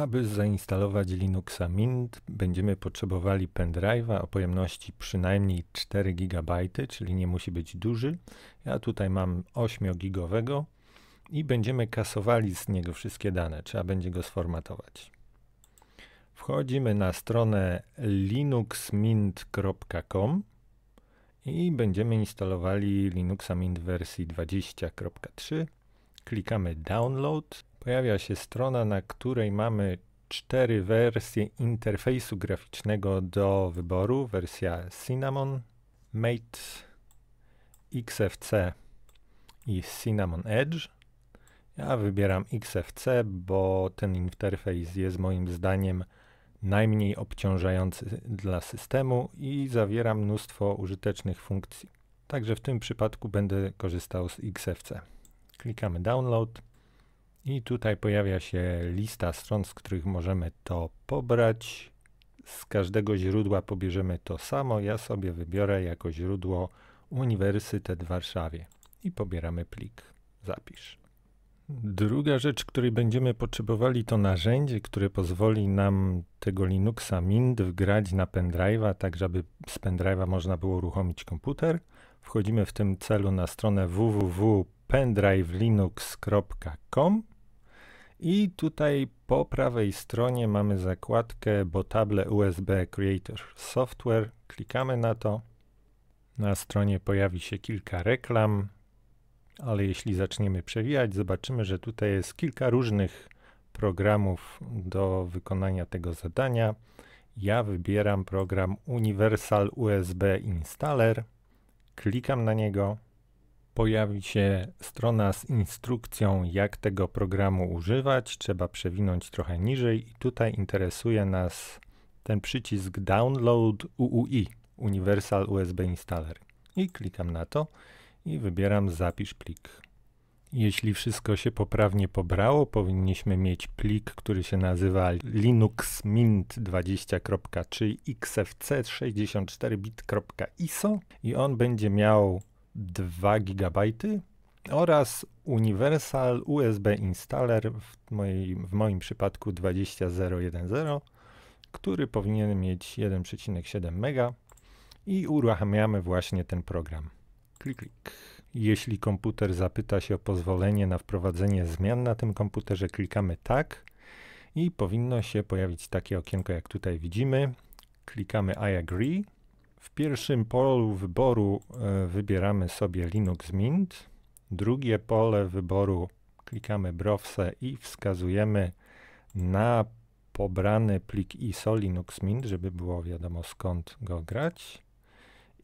Aby zainstalować Linuxa Mint będziemy potrzebowali pendrive'a o pojemności przynajmniej 4 GB, czyli nie musi być duży. Ja tutaj mam 8 gigowego i będziemy kasowali z niego wszystkie dane. Trzeba będzie go sformatować. Wchodzimy na stronę linuxmint.com i będziemy instalowali Linuxa Mint wersji 20.3. Klikamy Download pojawia się strona, na której mamy cztery wersje interfejsu graficznego do wyboru. Wersja Cinnamon, Mate, XFC i Cinnamon Edge. Ja wybieram XFC, bo ten interfejs jest moim zdaniem najmniej obciążający dla systemu i zawiera mnóstwo użytecznych funkcji. Także w tym przypadku będę korzystał z XFC. Klikamy Download. I tutaj pojawia się lista stron, z których możemy to pobrać. Z każdego źródła pobierzemy to samo. Ja sobie wybiorę jako źródło Uniwersytet w Warszawie i pobieramy plik. Zapisz. Druga rzecz, której będziemy potrzebowali, to narzędzie, które pozwoli nam tego Linuxa Mint wgrać na pendrive'a, tak żeby z pendrive'a można było uruchomić komputer. Wchodzimy w tym celu na stronę www.pendrivelinux.com i tutaj po prawej stronie mamy zakładkę Botable USB Creator Software. Klikamy na to. Na stronie pojawi się kilka reklam, ale jeśli zaczniemy przewijać, zobaczymy, że tutaj jest kilka różnych programów do wykonania tego zadania. Ja wybieram program Universal USB Installer, klikam na niego Pojawi się strona z instrukcją, jak tego programu używać. Trzeba przewinąć trochę niżej i tutaj interesuje nas ten przycisk Download UUI, Universal USB Installer. I klikam na to i wybieram Zapisz plik. Jeśli wszystko się poprawnie pobrało, powinniśmy mieć plik, który się nazywa Mint 203 xfc xfc64bit.iso i on będzie miał 2 GB oraz Universal USB Installer, w, mojej, w moim przypadku 20010, który powinien mieć 1,7 MB i uruchamiamy właśnie ten program. Klik, klik. Jeśli komputer zapyta się o pozwolenie na wprowadzenie zmian na tym komputerze, klikamy tak i powinno się pojawić takie okienko jak tutaj widzimy. Klikamy I agree w pierwszym polu wyboru e, wybieramy sobie Linux Mint. Drugie pole wyboru klikamy Browse i wskazujemy na pobrany plik ISO Linux Mint, żeby było wiadomo skąd go grać.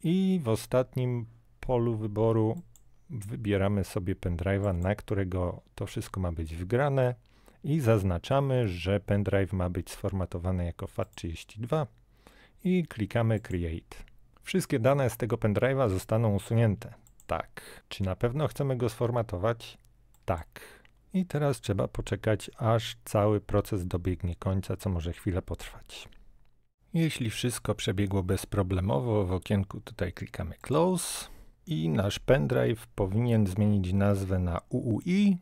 I w ostatnim polu wyboru wybieramy sobie pendrive'a, na którego to wszystko ma być wgrane i zaznaczamy, że pendrive ma być sformatowany jako FAT32 i klikamy Create. Wszystkie dane z tego pendrive'a zostaną usunięte. Tak. Czy na pewno chcemy go sformatować? Tak. I teraz trzeba poczekać, aż cały proces dobiegnie końca, co może chwilę potrwać. Jeśli wszystko przebiegło bezproblemowo, w okienku tutaj klikamy Close i nasz pendrive powinien zmienić nazwę na UUI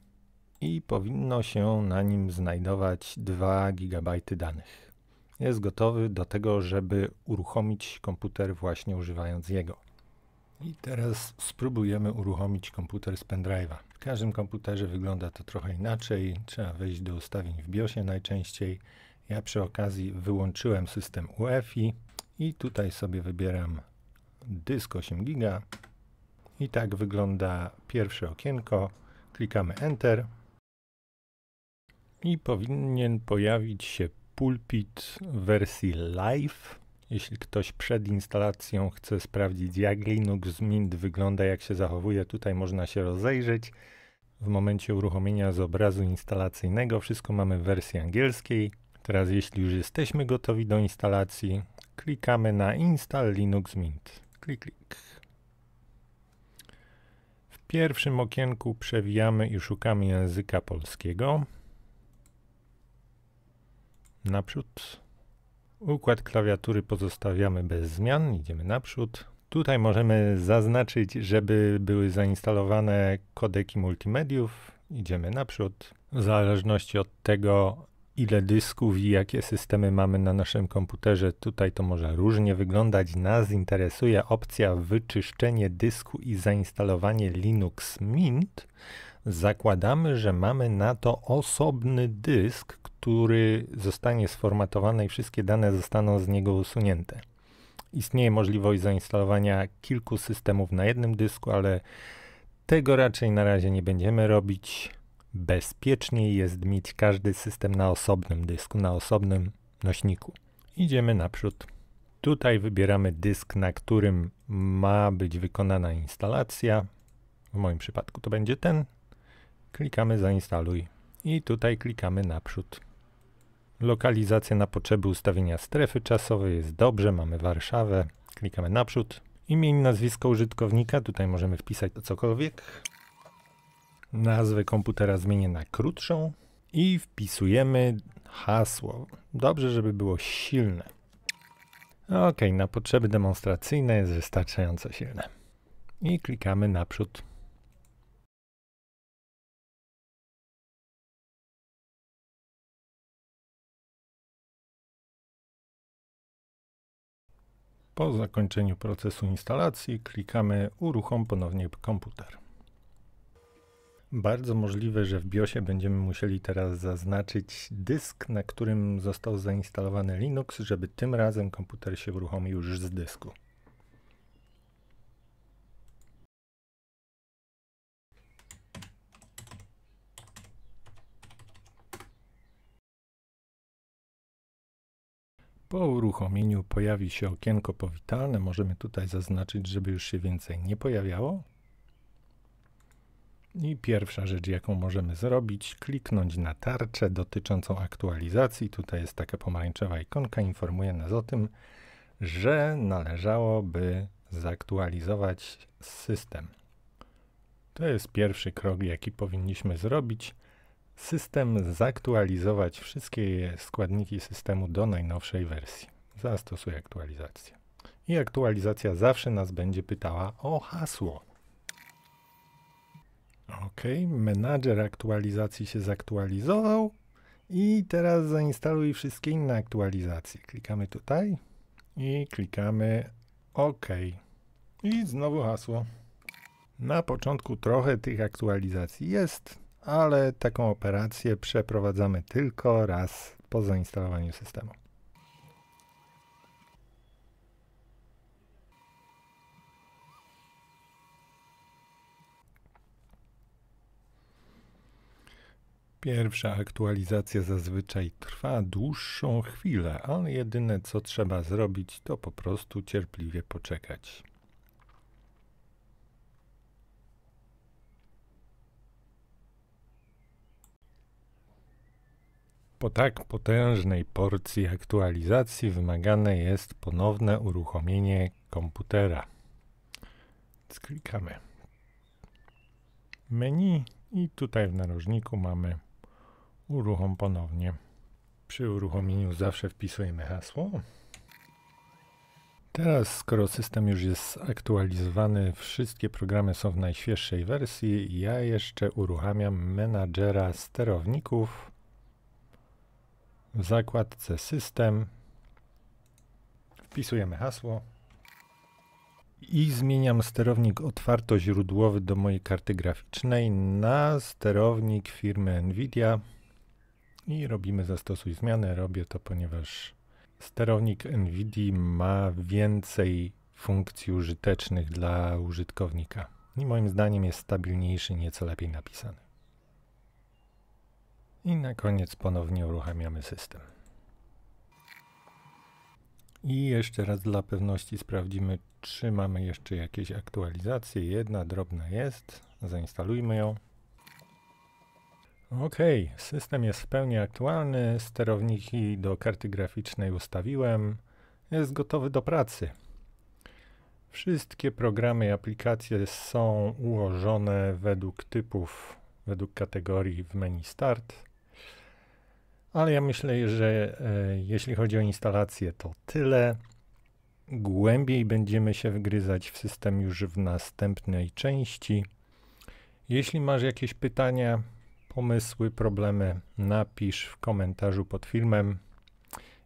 i powinno się na nim znajdować 2 GB danych jest gotowy do tego, żeby uruchomić komputer właśnie używając jego. I teraz spróbujemy uruchomić komputer z pendrive'a. W każdym komputerze wygląda to trochę inaczej. Trzeba wejść do ustawień w BIOSie najczęściej. Ja przy okazji wyłączyłem system UEFI i tutaj sobie wybieram dysk 8 GB. I tak wygląda pierwsze okienko. Klikamy Enter i powinien pojawić się pulpit wersji live. Jeśli ktoś przed instalacją chce sprawdzić, jak Linux Mint wygląda, jak się zachowuje, tutaj można się rozejrzeć. W momencie uruchomienia z obrazu instalacyjnego wszystko mamy w wersji angielskiej. Teraz jeśli już jesteśmy gotowi do instalacji, klikamy na Install Linux Mint. Klik, klik. W pierwszym okienku przewijamy i szukamy języka polskiego naprzód. Układ klawiatury pozostawiamy bez zmian, idziemy naprzód. Tutaj możemy zaznaczyć, żeby były zainstalowane kodeki multimediów. Idziemy naprzód. W zależności od tego, ile dysków i jakie systemy mamy na naszym komputerze, tutaj to może różnie wyglądać. Nas interesuje opcja wyczyszczenie dysku i zainstalowanie Linux Mint. Zakładamy, że mamy na to osobny dysk, który zostanie sformatowany i wszystkie dane zostaną z niego usunięte. Istnieje możliwość zainstalowania kilku systemów na jednym dysku, ale tego raczej na razie nie będziemy robić. Bezpieczniej jest mieć każdy system na osobnym dysku, na osobnym nośniku. Idziemy naprzód. Tutaj wybieramy dysk, na którym ma być wykonana instalacja. W moim przypadku to będzie ten. Klikamy zainstaluj i tutaj klikamy naprzód. Lokalizacja na potrzeby ustawienia strefy czasowej jest dobrze, mamy Warszawę, klikamy naprzód. Imię i nazwisko użytkownika, tutaj możemy wpisać cokolwiek. Nazwę komputera zmienię na krótszą i wpisujemy hasło. Dobrze, żeby było silne. Ok, na potrzeby demonstracyjne jest wystarczająco silne. I klikamy naprzód. Po zakończeniu procesu instalacji klikamy Uruchom ponownie komputer. Bardzo możliwe, że w BIOSie będziemy musieli teraz zaznaczyć dysk, na którym został zainstalowany Linux, żeby tym razem komputer się uruchomił już z dysku. Po uruchomieniu pojawi się okienko powitalne. Możemy tutaj zaznaczyć, żeby już się więcej nie pojawiało. I pierwsza rzecz, jaką możemy zrobić, kliknąć na tarczę dotyczącą aktualizacji. Tutaj jest taka pomarańczowa ikonka, informuje nas o tym, że należałoby zaktualizować system. To jest pierwszy krok, jaki powinniśmy zrobić system zaktualizować wszystkie składniki systemu do najnowszej wersji. Zastosuj aktualizację. I aktualizacja zawsze nas będzie pytała o hasło. OK, menadżer aktualizacji się zaktualizował i teraz zainstaluj wszystkie inne aktualizacje. Klikamy tutaj i klikamy OK. I znowu hasło. Na początku trochę tych aktualizacji jest, ale taką operację przeprowadzamy tylko raz po zainstalowaniu systemu. Pierwsza aktualizacja zazwyczaj trwa dłuższą chwilę, ale jedyne co trzeba zrobić to po prostu cierpliwie poczekać. Po tak potężnej porcji aktualizacji wymagane jest ponowne uruchomienie komputera. Klikamy menu i tutaj w narożniku mamy uruchom ponownie. Przy uruchomieniu zawsze wpisujemy hasło. Teraz, skoro system już jest aktualizowany, wszystkie programy są w najświeższej wersji, ja jeszcze uruchamiam menadżera sterowników w zakładce System wpisujemy hasło i zmieniam sterownik otwarto-źródłowy do mojej karty graficznej na sterownik firmy NVIDIA i robimy zastosuj zmianę. Robię to, ponieważ sterownik NVIDIA ma więcej funkcji użytecznych dla użytkownika i moim zdaniem jest stabilniejszy, nieco lepiej napisany. I na koniec ponownie uruchamiamy system. I jeszcze raz dla pewności sprawdzimy, czy mamy jeszcze jakieś aktualizacje. Jedna drobna jest. Zainstalujmy ją. Ok, system jest w pełni aktualny. Sterowniki do karty graficznej ustawiłem. Jest gotowy do pracy. Wszystkie programy i aplikacje są ułożone według typów, według kategorii w menu Start. Ale ja myślę, że e, jeśli chodzi o instalację, to tyle. Głębiej będziemy się wgryzać w system już w następnej części. Jeśli masz jakieś pytania, pomysły, problemy, napisz w komentarzu pod filmem.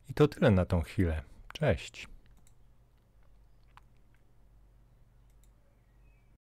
I to tyle na tą chwilę. Cześć.